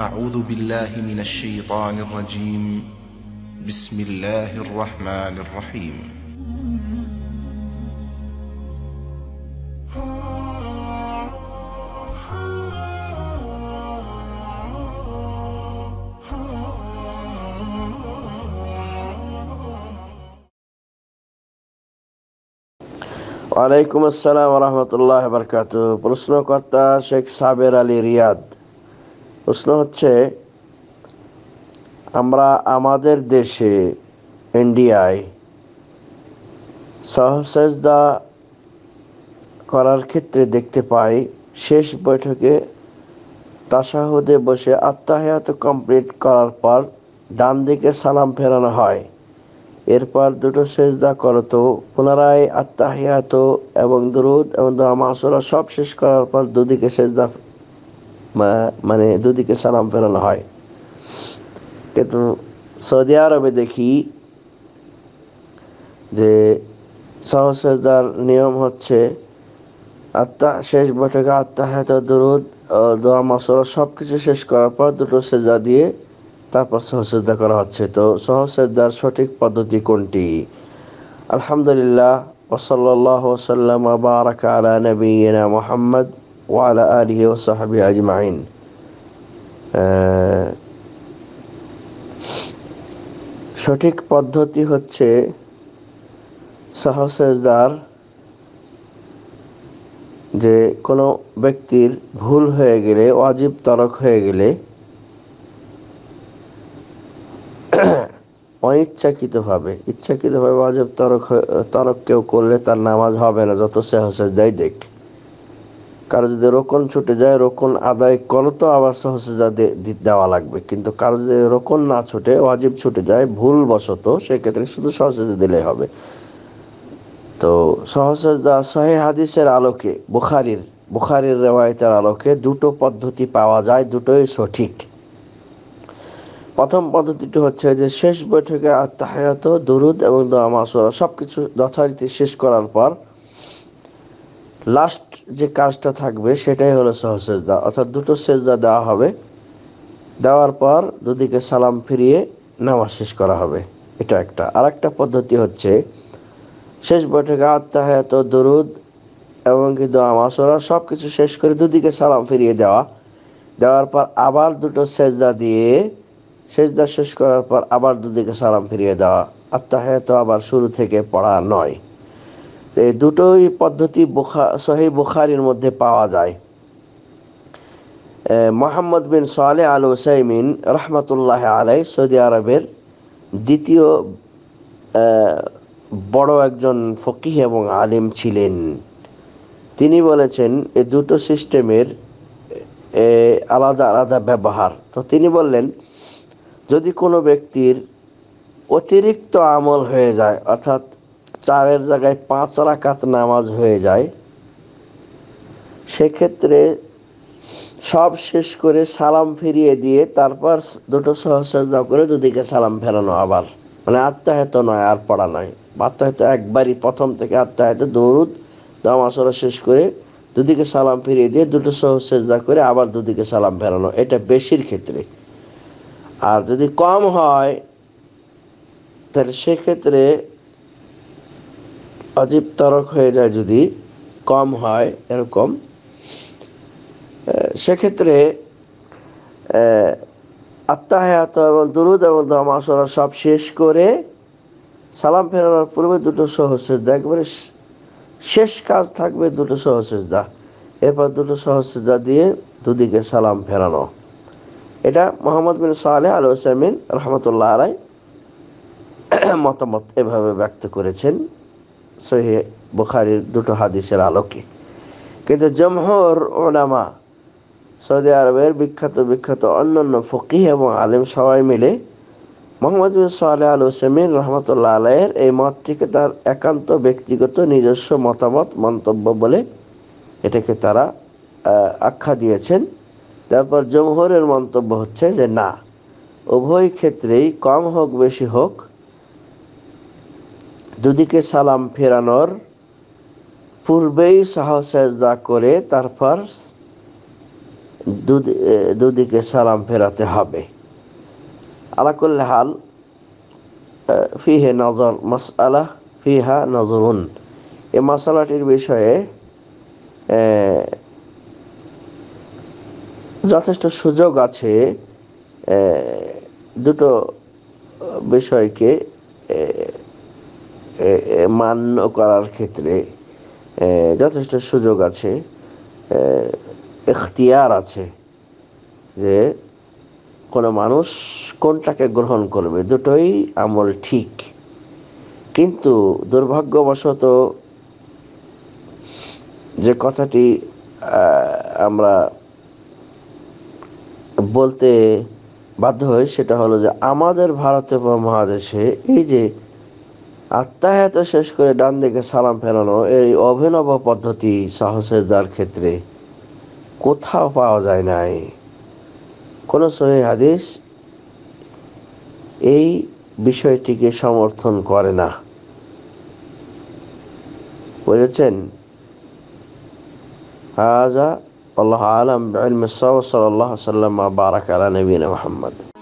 أعوذ بالله من الشيطان الرجيم بسم الله الرحمن الرحيم وعليكم السلام ورحمة الله وبركاته বরকাত প্রশ্নকর্তা شيخ صابر علي رياض প্রশ্ন হচ্ছে আমরা আমাদের দেশে ইন্ডিয়ায় সহসেজদা করার ক্ষেত্রে দেখতে পাই শেষ বৈঠকে তাসাহুদে বসে আত্মাহাত কমপ্লিট করার পর ডান দিকে সালাম ফেরানো হয় এরপর দুটো সেজদা করতো পুনরায় আত্মাহিয়াত এবং দুরুদ এবং দোয়া সব শেষ করার পর দুদিকে সেজদা মানে দুদিকে সালাম ফেরানো হয় কিন্তু সৌদি আরবে দেখি যে সহসার নিয়ম হচ্ছে আত্মা শেষ বৈঠকে হাত দরুদ দোয়া মাসর সব কিছু শেষ করার পর দুটো সেজা দিয়ে তারপর সহসেজা করা হচ্ছে তো সহসেজার সঠিক পদ্ধতি কোনটি আলহামদুলিল্লাহ ওসল্লাহ ওসাল্লাম বারাক নবীনা মোহাম্মদ وعلى آله ও أجمعين আজমাইন সঠিক পদ্ধতি হচ্ছে সাহসেজদার যে কোনো ব্যক্তির ভুল হয়ে গেলে ওয়াজিব তরক হয়ে গেলে অনিচ্ছাকৃতভাবে ইচ্ছাকৃতভাবে ওয়াজিব তরক তরক কেউ করলে তার নামাজ হবে না যত সেহসেজদাই দেখ কারো যদি রোকন ছুটে যায় রোকন আদায় করো তো আবার সহসেজা দেওয়া লাগবে কিন্তু কারো যদি রোকন না ছুটে ওয়াজিব ছুটে যায় ভুলবশত সেক্ষেত্রে শুধু সহসেজা দিলেই হবে তো সহসেজা সহে হাদিসের আলোকে বুখারির বুখারির রেওয়ায়তের আলোকে দুটো পদ্ধতি পাওয়া যায় দুটোই সঠিক প্রথম পদ্ধতিটি হচ্ছে যে শেষ বৈঠকে আত্মাহায়ত দুরুদ এবং দোয়া মাসুরা সব কিছু যথারীতি শেষ করার পর লাস্ট যে কাজটা থাকবে সেটাই হলো সহসেজদা অর্থাৎ দুটো সেজদা দেওয়া হবে দেওয়ার পর দুদিকে সালাম ফিরিয়ে নামাজ শেষ করা হবে এটা একটা আর একটা পদ্ধতি হচ্ছে শেষ বৈঠকে আত্মাহাত দরুদ এবং কি দোয়া মাসরা সব কিছু শেষ করে দুদিকে সালাম ফিরিয়ে দেওয়া দেওয়ার পর আবার দুটো সেজদা দিয়ে সেজদা শেষ করার পর আবার দুদিকে সালাম ফিরিয়ে দেওয়া আত্মাহাত আবার শুরু থেকে পড়া নয় এই দুটোই পদ্ধতি বুখা সহি বুখারির মধ্যে পাওয়া যায় মোহাম্মদ বিন সালে আল ওসাইমিন রহমতুল্লাহ আলাই সৌদি আরবের দ্বিতীয় বড় একজন ফকিহ এবং আলিম ছিলেন তিনি বলেছেন এ দুটো সিস্টেমের আলাদা আলাদা ব্যবহার তো তিনি বললেন যদি কোনো ব্যক্তির অতিরিক্ত আমল হয়ে যায় অর্থাৎ চারের জায়গায় পাঁচ রাকাত নামাজ হয়ে যায় সেক্ষেত্রে সব শেষ করে সালাম ফিরিয়ে দিয়ে তারপর দুটো সহসাজা করে দুদিকে সালাম ফেরানো আবার মানে আত্মাহত নয় আর পড়া নয় আত্মাহত একবারই প্রথম থেকে আত্মাহত দৌড়ুদ দামাসরা শেষ করে দুদিকে সালাম ফিরিয়ে দিয়ে দুটো সহসেজা করে আবার দুদিকে সালাম ফেরানো এটা বেশির ক্ষেত্রে আর যদি কম হয় তাহলে সেক্ষেত্রে অজীব তরক হয়ে যায় যদি কম হয় এরকম সেক্ষেত্রে আত্মাহাত এবং দুরুদ এবং দমাসরা সব শেষ করে সালাম ফেরানোর পূর্বে দুটো সহসেজদা একবারে শেষ কাজ থাকবে দুটো সহসেজদা এরপর দুটো সহসেজদা দিয়ে দুদিকে সালাম ফেরানো এটা মোহাম্মদ বিন সালে আল হোসামিন রহমতুল্লাহ আলাই মতামত এভাবে ব্যক্ত করেছেন সহি বুখারির দুটো হাদিসের আলোকে কিন্তু জমহর ওলামা সৌদি আরবের বিখ্যাত বিখ্যাত অন্যান্য ফকিহ এবং আলেম সবাই মিলে মোহাম্মদ সালে আল হোসেমিন রহমতুল্লাহ আলাইয়ের এই মতটিকে তার একান্ত ব্যক্তিগত নিজস্ব মতামত মন্তব্য বলে এটাকে তারা আখ্যা দিয়েছেন তারপর জমহরের মন্তব্য হচ্ছে যে না উভয় ক্ষেত্রেই কম হোক বেশি হোক দুদিকে সালাম ফেরানোর পূর্বেই সাহসেজদা করে তারপর দুদিকে সালাম ফেরাতে হবে আলাকুল হাল ফিহে নজর মাস আলাহ ফিহা নজরুন এ মশালাটির বিষয়ে যথেষ্ট সুযোগ আছে দুটো বিষয়কে মান্য করার ক্ষেত্রে যথেষ্ট সুযোগ আছে এখতিয়ার আছে যে কোনো মানুষ কোনটাকে গ্রহণ করবে দুটোই আমল ঠিক কিন্তু দুর্ভাগ্যবশত যে কথাটি আমরা বলতে বাধ্য হই সেটা হলো যে আমাদের ভারত মহাদেশে এই যে আত্মাহাত শেষ করে ডান দিকে সালাম ফেরানো এই অভিনব পদ্ধতি সাহসের ক্ষেত্রে কোথাও পাওয়া যায় নাই কোন সহি হাদিস এই বিষয়টিকে সমর্থন করে না বুঝেছেন হাজা আল্লাহ আলম সাল্লাহ সাল্লাম বারাকালা নবীন মোহাম্মদ